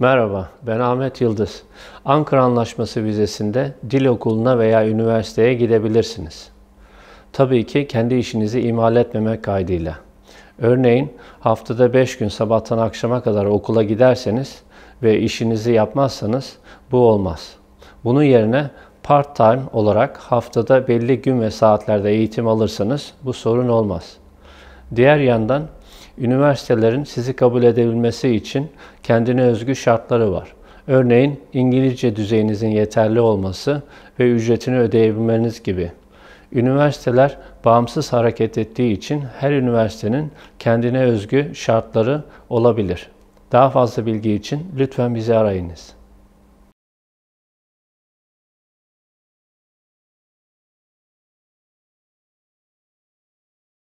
Merhaba, ben Ahmet Yıldız. Ankara Anlaşması vizesinde dil okuluna veya üniversiteye gidebilirsiniz. Tabii ki kendi işinizi ihmal etmemek kaydıyla. Örneğin haftada 5 gün sabahtan akşama kadar okula giderseniz ve işinizi yapmazsanız bu olmaz. Bunun yerine part-time olarak haftada belli gün ve saatlerde eğitim alırsanız bu sorun olmaz. Diğer yandan üniversitelerin sizi kabul edebilmesi için kendine özgü şartları var. Örneğin İngilizce düzeyinizin yeterli olması ve ücretini ödeyebilmeniz gibi. Üniversiteler bağımsız hareket ettiği için her üniversitenin kendine özgü şartları olabilir. Daha fazla bilgi için lütfen bizi arayınız.